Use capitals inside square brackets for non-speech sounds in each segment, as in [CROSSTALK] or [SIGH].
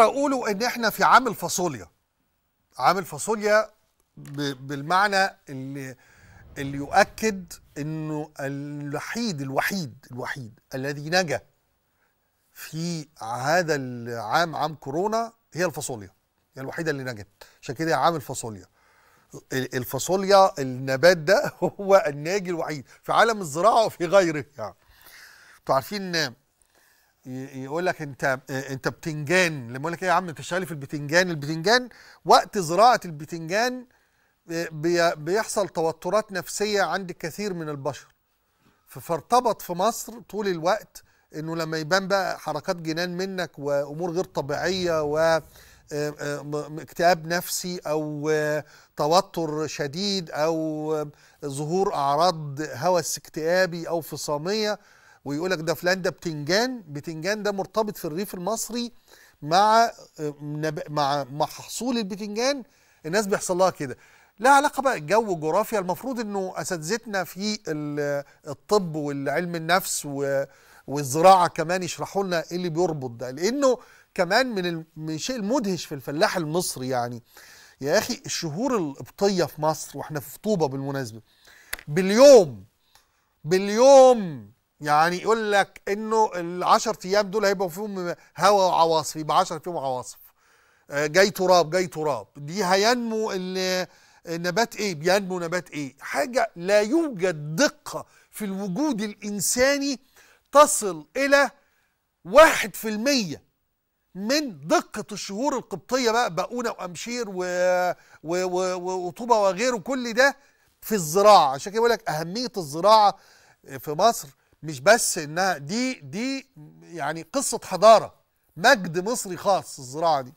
اقوله ان احنا في عام الفاصوليا عام الفاصوليا بالمعنى اللي اللي يؤكد انه الوحيد الوحيد الوحيد الذي نجا في هذا العام عام كورونا هي الفاصوليا هي الوحيده اللي نجت عشان كده عام الفاصوليا الفاصوليا النبات ده [LAUGHS] هو الناجي الوحيد في عالم الزراعه وفي غيره يعني انتوا عارفين يقول لك انت انت بتنجان لما يقول لك ايه يا عم بتشتغلي في البتنجان البتنجان وقت زراعه البتنجان آه، بيحصل توترات نفسيه عند كثير من البشر فارتبط في مصر طول الوقت انه لما يبان بقى حركات جنان منك وامور غير طبيعيه و آه، آه، اكتئاب نفسي او توتر شديد او ظهور اعراض هوس اكتئابي او فصاميه ويقول لك ده فلان ده بتنجان بتنجان ده مرتبط في الريف المصري مع آه، مع محصول البتنجان الناس بيحصل لها كده لا علاقه بقى الجو جغرافيا المفروض انه اساتذتنا في الطب والعلم النفس والزراعه كمان يشرحوا لنا ايه اللي بيربط ده لانه كمان من الشيء المدهش في الفلاح المصري يعني يا اخي الشهور القبطيه في مصر واحنا في طوبه بالمناسبه باليوم باليوم يعني يقول لك انه ال10 ايام دول هيبقى فيهم هواء وعواصف يبقى 10 فيهم عواصف آه، جاي تراب جاي تراب دي هينمو النبات ايه بينمو نبات ايه حاجه لا يوجد دقه في الوجود الانساني تصل الى 1% من دقة الشهور القبطية بقى بقونة وأمشير وطوبة وغيره كل ده في الزراعة عشان كده بيقول لك أهمية الزراعة في مصر مش بس انها دي دي يعني قصه حضاره مجد مصري خاص الزراعه دي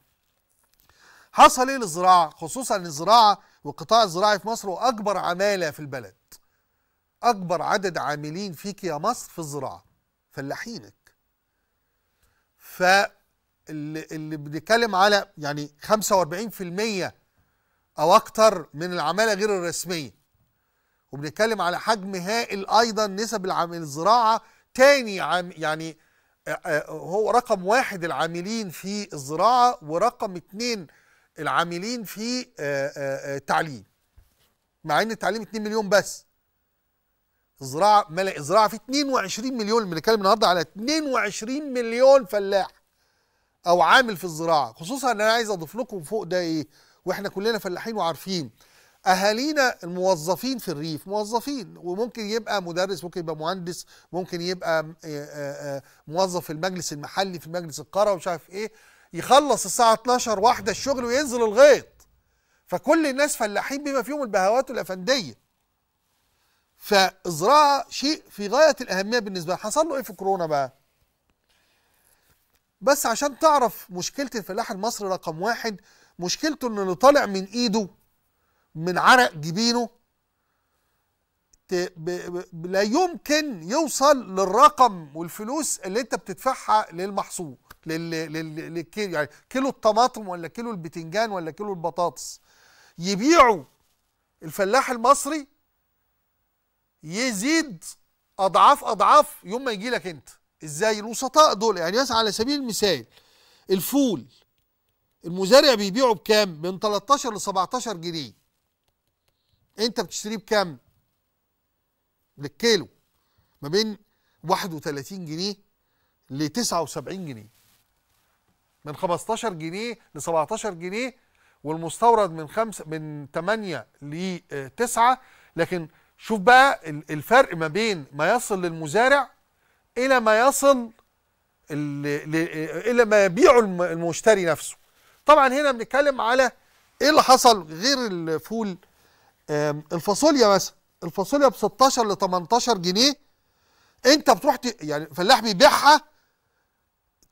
حصل ايه للزراعه خصوصا الزراعه والقطاع الزراعي في مصر هو اكبر عماله في البلد اكبر عدد عاملين فيك يا مصر في الزراعه فلاحينك ف اللي بنتكلم على يعني 45% او اكتر من العماله غير الرسميه وبنتكلم على حجم هائل ايضا نسب العامل الزراعه تاني عام يعني هو رقم واحد العاملين في الزراعه ورقم اتنين العاملين في التعليم مع ان التعليم 2 مليون بس الزراعه الزراعه في 22 مليون بنتكلم النهارده على 22 مليون فلاح او عامل في الزراعه خصوصا ان انا عايز اضيف لكم فوق ده ايه واحنا كلنا فلاحين وعارفين اهالينا الموظفين في الريف موظفين وممكن يبقى مدرس ممكن يبقى مهندس ممكن يبقى آه، آه، آه، موظف في المجلس المحلي في مجلس القرى ومش عارف ايه يخلص الساعه 12 واحده الشغل وينزل الغيط فكل الناس فلاحين بما فيهم البهوات والافنديه فالزراعه شيء في غايه الاهميه بالنسبه لها حصل له ايه في كورونا بقى بس عشان تعرف مشكله الفلاح المصري رقم واحد مشكلته ان اللي طالع من ايده من عرق جبينه لا يمكن يوصل للرقم والفلوس اللي انت بتدفعها للمحصول للكيلو يعني كيلو الطماطم ولا كيلو البتنجان ولا كيلو البطاطس يبيعوا الفلاح المصري يزيد اضعاف اضعاف يوم ما يجي لك انت ازاي الوسطاء دول يعني مثلا على سبيل المثال الفول المزارع بيبيعه بكام من 13 ل 17 جنيه انت بتشتريه بكام للكيلو ما بين 31 جنيه ل 79 جنيه من 15 جنيه ل 17 جنيه والمستورد من خمسة من 8 ل 9 آه، لكن شوف بقى الفرق ما بين ما يصل للمزارع الى ما يصل آه، الى ما يبيعه المشتري نفسه طبعا هنا بنتكلم على ايه اللي حصل غير الفول الفاصوليا مثلا الفاصوليا ب 16 ل 18 جنيه انت بتروح يعني فلاح بيبيعها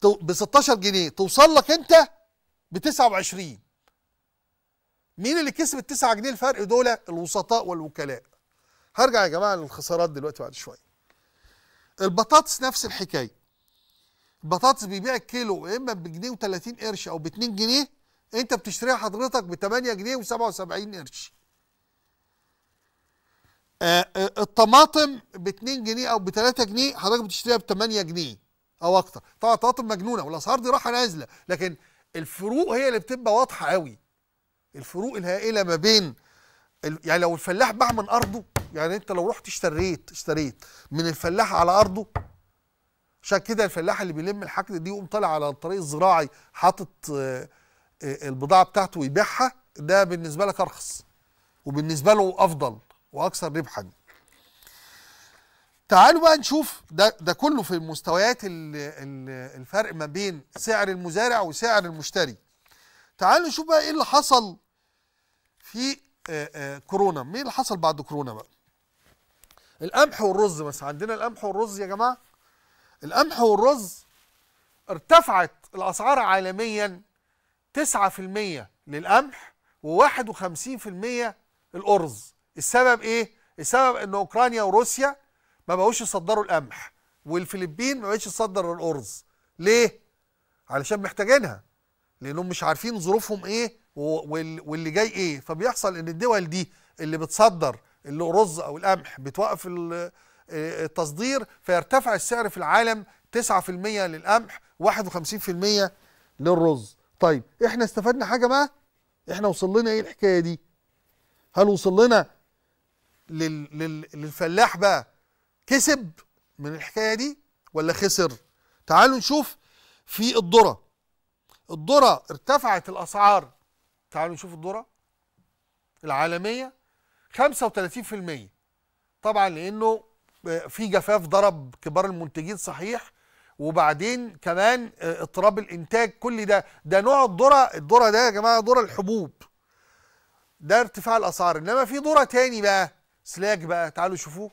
ب 16 جنيه توصل لك انت ب 29 مين اللي كسب ال 9 جنيه الفرق دول الوسطاء والوكلاء هرجع يا جماعه للخسارات دلوقتي بعد شويه البطاطس نفس الحكايه البطاطس بيبيع الكيلو يا اما بجنيه و30 قرش او ب 2 جنيه انت بتشتريها حضرتك ب 8 جنيه و77 قرش آه، آه، الطماطم ب 2 جنيه او ب 3 جنيه حضرتك بتشتريها ب 8 جنيه او اكتر طبعا الطماطم مجنونه والاسعار دي رايحه نازله لكن الفروق هي اللي بتبقى واضحه قوي الفروق الهائله ما بين ال... يعني لو الفلاح باع من ارضه يعني انت لو رحت اشتريت اشتريت من الفلاح على ارضه عشان كده الفلاح اللي بيلم الحقل دي يقوم طالع على الطريق الزراعي حاطط آه، البضاعه بتاعته ويبيعها ده بالنسبه لك ارخص وبالنسبه له افضل واكثر ربحا تعالوا بقى نشوف ده ده كله في مستويات الفرق ما بين سعر المزارع وسعر المشتري تعالوا نشوف بقى ايه اللي حصل في آه، آه، كورونا ايه اللي حصل بعد كورونا بقى القمح والرز مثلا عندنا القمح والرز يا جماعه القمح والرز ارتفعت الاسعار عالميا 9% للقمح و51% الارز السبب ايه السبب ان اوكرانيا وروسيا ما بقوش يصدروا القمح والفلبين ما بقتش تصدر الارز ليه علشان محتاجينها لانهم مش عارفين ظروفهم ايه واللي جاي ايه فبيحصل ان الدول دي اللي بتصدر الرز او القمح بتوقف آه، آه، التصدير فيرتفع السعر في العالم 9% للقمح 51% للرز طيب احنا استفدنا حاجه بقى احنا وصل لنا ايه الحكايه دي هل وصل لنا للفلاح بقى كسب من الحكايه دي ولا خسر تعالوا نشوف في الذره الذره ارتفعت الاسعار تعالوا نشوف الذره العالميه 35% طبعا لانه في جفاف ضرب كبار المنتجين صحيح وبعدين كمان آه، اضطراب الانتاج كل ده ده نوع الذره الذره ده يا جماعه ذره الحبوب ده ارتفاع الاسعار انما في ذره تاني بقى سلاج بقى تعالوا شوفوه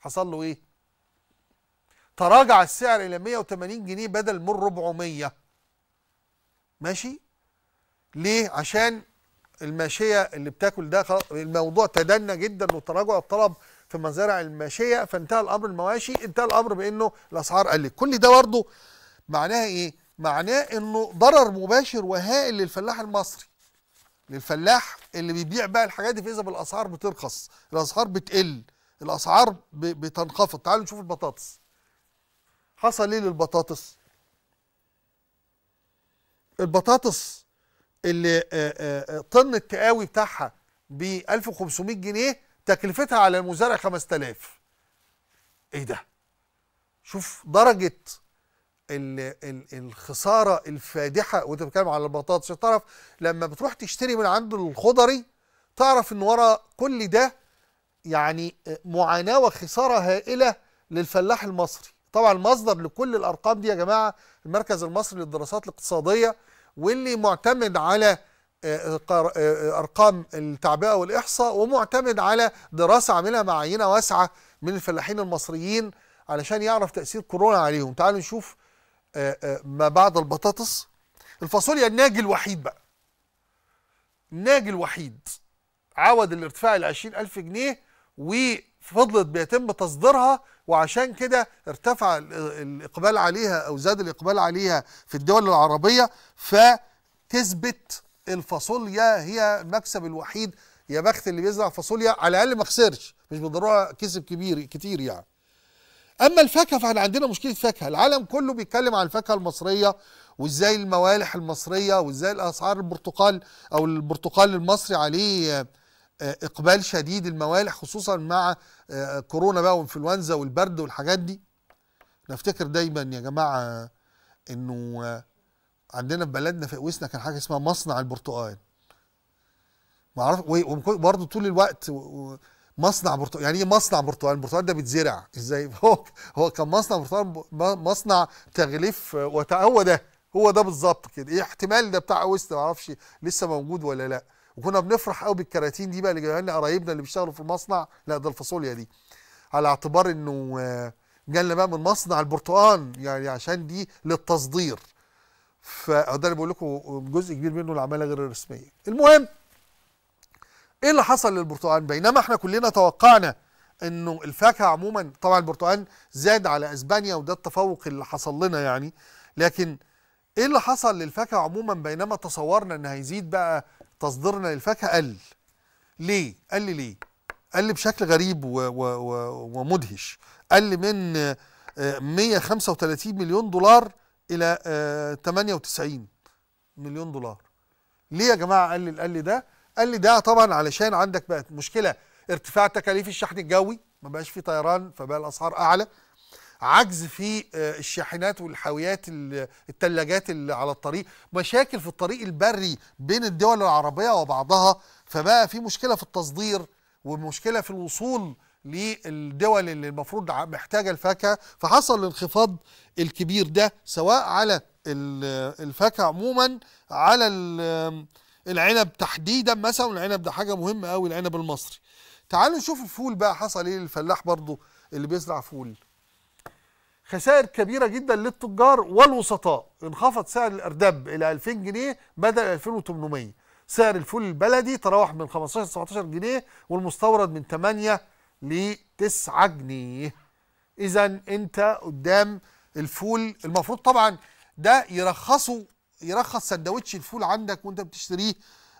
حصل له ايه تراجع السعر الى 180 جنيه بدل من 400 ماشي ليه عشان الماشيه اللي بتاكل ده الموضوع تدنى جدا وتراجع الطلب في مزارع الماشيه فانتهى الامر المواشي انتهى الامر بانه الاسعار قلت كل ده برضه معناه ايه معناه انه ضرر مباشر وهائل للفلاح المصري للفلاح اللي بيبيع بقى الحاجات دي فاذا بالاسعار بترخص الاسعار بتقل الاسعار بتنخفض تعالوا نشوف البطاطس حصل ايه للبطاطس البطاطس اللي طن التقاوي بتاعها ب 1500 جنيه تكلفتها على المزارع 5000 ايه ده شوف درجه الخساره الفادحه وانت بتتكلم على البطاطس تعرف لما بتروح تشتري من عنده الخضري تعرف ان ورا كل ده يعني معاناه وخساره هائله للفلاح المصري طبعا المصدر لكل الارقام دي يا جماعه المركز المصري للدراسات الاقتصاديه واللي معتمد على آه، آه، ارقام التعبئه والاحصاء ومعتمد على دراسه عاملها مع عينه واسعه من الفلاحين المصريين علشان يعرف تاثير كورونا عليهم تعالوا نشوف آه، آه، ما بعد البطاطس الفاصوليا الناجي الوحيد بقى الناجي الوحيد عوض الارتفاع ل 20000 جنيه وفضلت بيتم تصديرها وعشان كده ارتفع الاقبال عليها او زاد الاقبال عليها في الدول العربيه فتثبت الفاصوليا هي المكسب الوحيد يا بخت اللي بيزرع فاصوليا على الاقل ما خسرش مش بالضروره كسب كبير كتير يعني اما الفاكهه فاحنا عندنا مشكله فاكهه العالم كله بيتكلم عن الفاكهه المصريه وازاي الموالح المصريه وازاي الاسعار البرتقال او البرتقال المصري عليه آه، اقبال شديد الموالح خصوصا مع آه، كورونا بقى وانفلونزا والبرد والحاجات دي نفتكر دايما يا جماعه آه، انه عندنا في بلدنا في قويسنا كان حاجه اسمها مصنع البرتقال معرفش وبرضه طول الوقت و... مصنع برتقال يعني ايه مصنع برتقال البرتقال ده بيتزرع ازاي [LAUGHS] هو هو كان مصنع برتقال مصنع تغليف هو ده هو ده بالظبط كده ايه احتمال ده بتاع اوست ما اعرفش لسه موجود ولا لا وكنا بنفرح قوي بالكراتين دي بقى اللي جايه لنا قرايبنا اللي بيشتغلوا في المصنع لا ده الفاصوليا دي على اعتبار انه آه، جالنا بقى من مصنع البرتقال يعني عشان دي للتصدير فده اللي بقول لكم جزء كبير منه العماله غير الرسميه المهم ايه اللي حصل للبرتقال بينما احنا كلنا توقعنا انه الفاكهه عموما طبعا البرتقال زاد على اسبانيا وده التفوق اللي حصل لنا يعني لكن ايه اللي حصل للفاكهه عموما بينما تصورنا ان هيزيد بقى تصديرنا للفاكهه قل ليه قل ليه قل بشكل غريب و و و ومدهش قل من 135 آه، مليون دولار الى 98 آه، مليون دولار ليه يا جماعه قل القل ده قال لي ده طبعا علشان عندك بقت مشكله ارتفاع تكاليف الشحن الجوي ما بقاش في طيران فبقى الاسعار اعلى عجز في آه، الشاحنات والحاويات الثلاجات اللي على الطريق مشاكل في الطريق البري بين الدول العربيه وبعضها فبقى في مشكله في التصدير ومشكله في الوصول للدول اللي المفروض محتاجه الفاكهه فحصل الانخفاض الكبير ده سواء على الفاكهه عموما على العنب تحديدا مثلا والعنب ده حاجه مهمه قوي العنب المصري تعالوا نشوف الفول بقى حصل ايه للفلاح برضه اللي بيزرع فول خسائر كبيره جدا للتجار والوسطاء انخفض سعر الارداب الى 2000 جنيه بدل 2800 سعر الفول البلدي تراوح من 15 ل 17 جنيه والمستورد من 8 ل 9 جنيه اذا انت قدام الفول المفروض طبعا ده يرخصه يرخص سندوتش الفول عندك وانت بتشتريه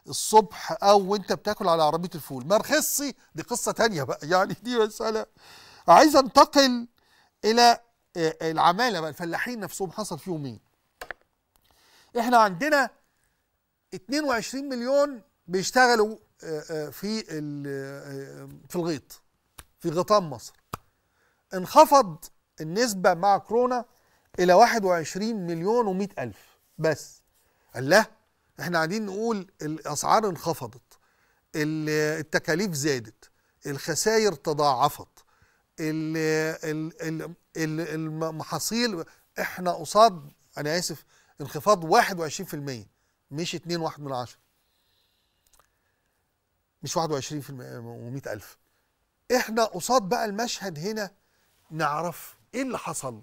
الصبح او وانت بتاكل على عربيه الفول ما رخصش دي قصه تانية بقى [LAUGHS] يعني دي مساله عايز انتقل الى آه، العماله بقى الفلاحين نفسهم حصل فيهم ايه احنا عندنا 22 مليون بيشتغلوا آه، آه، في في الغيط في غيطان مصر انخفض النسبه مع كورونا الى 21 مليون و100 الف بس قال لا احنا قاعدين نقول الاسعار انخفضت التكاليف زادت الخسائر تضاعفت المحاصيل احنا قصاد انا اسف انخفاض 21% مش 2 واحد من عشرة مش 21 في و100 ألف احنا قصاد بقى المشهد هنا نعرف ايه اللي حصل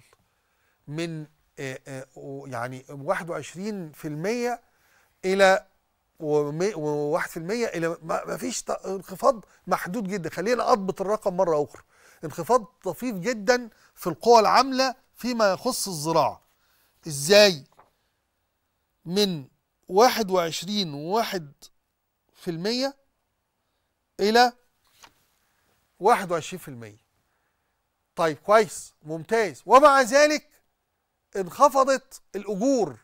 من آه، آه، يعني 21% الى و1% الى ما فيش انخفاض محدود جدا خلينا اضبط الرقم مره اخرى انخفاض طفيف جدا في القوى العامله فيما يخص الزراعه ازاي من 21 واحد في المية إلى 21% طيب كويس ممتاز ومع ذلك انخفضت الأجور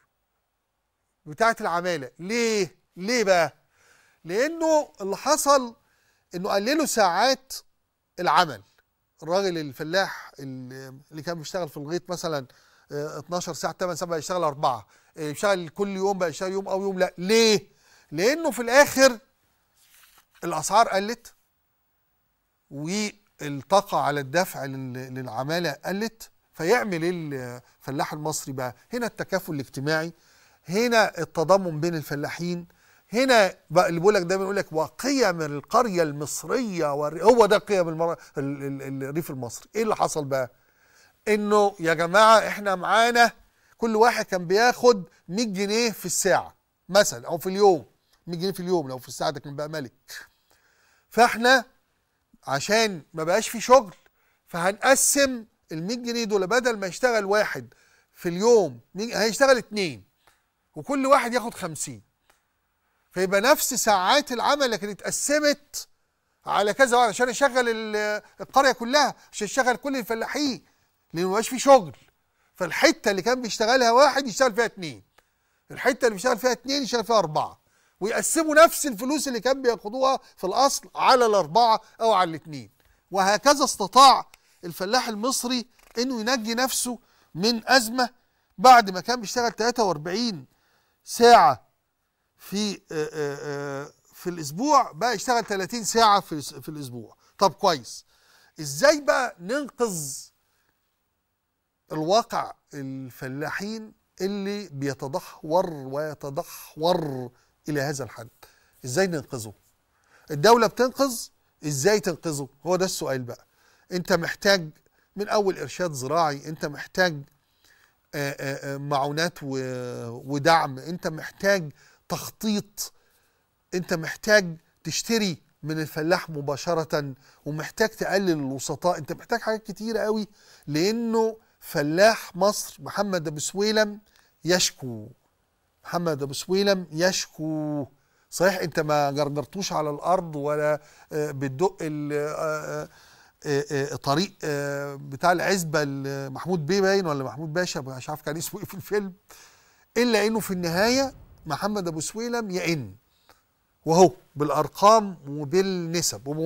بتاعة العمالة ليه؟ ليه بقى؟ لأنه اللي حصل إنه قللوا ساعات العمل الراجل الفلاح اللي كان بيشتغل في الغيط مثلا 12 آه، ساعة 8 ساعات بقى يشتغل أربعة آه، يشتغل كل يوم بقى يشتغل يوم أو يوم لا ليه؟ لأنه في الآخر الأسعار قلت والطاقة على الدفع للعمالة قلت فيعمل ايه الفلاح المصري بقى هنا التكافل الاجتماعي هنا التضامن بين الفلاحين هنا بقى اللي بيقول لك دايما يقول لك وقيم القريه المصريه هو ده قيم المر... الريف المصري ايه اللي حصل بقى انه يا جماعه احنا معانا كل واحد كان بياخد 100 جنيه في الساعه مثلا او في اليوم 100 جنيه في اليوم لو في الساعه ده كان بقى ملك فاحنا عشان ما بقاش في شغل فهنقسم ال 100 جنيه دول بدل ما يشتغل واحد في اليوم هيشتغل اتنين وكل واحد ياخد 50 فيبقى نفس ساعات العمل لكن اتقسمت على كذا واحد عشان يشغل القريه كلها عشان يشغل كل الفلاحين لان مبقاش في شغل فالحته اللي كان بيشتغلها واحد يشتغل فيها اتنين الحته اللي بيشتغل فيها اتنين يشتغل فيها اربعه ويقسموا نفس الفلوس اللي كان بياخدوها في الاصل على الاربعه او على الاتنين وهكذا استطاع الفلاح المصري انه ينجي نفسه من ازمه بعد ما كان بيشتغل 43 ساعه في آه، آه، آه، في الاسبوع بقى يشتغل 30 ساعه في في الاسبوع طب كويس ازاي بقى ننقذ الواقع الفلاحين اللي بيتدهور ويتدهور الى هذا الحد ازاي ننقذه الدوله بتنقذ ازاي تنقذه هو ده السؤال بقى انت محتاج من اول ارشاد زراعي انت محتاج آه، آه، آه، معونات ودعم انت محتاج تخطيط انت محتاج تشتري من الفلاح مباشرة ومحتاج تقلل الوسطاء انت محتاج حاجات كتيرة قوي لانه فلاح مصر محمد ابو سويلم يشكو محمد ابو سويلم يشكو صحيح انت ما جرجرتوش على الارض ولا بتدق آه، آه، طريق آه، بتاع العزبه لمحمود بيه باين ولا محمود باشا مش عارف كان اسمه ايه في الفيلم الا انه في النهايه محمد ابو سويلم يئن وهو بالارقام وبالنسب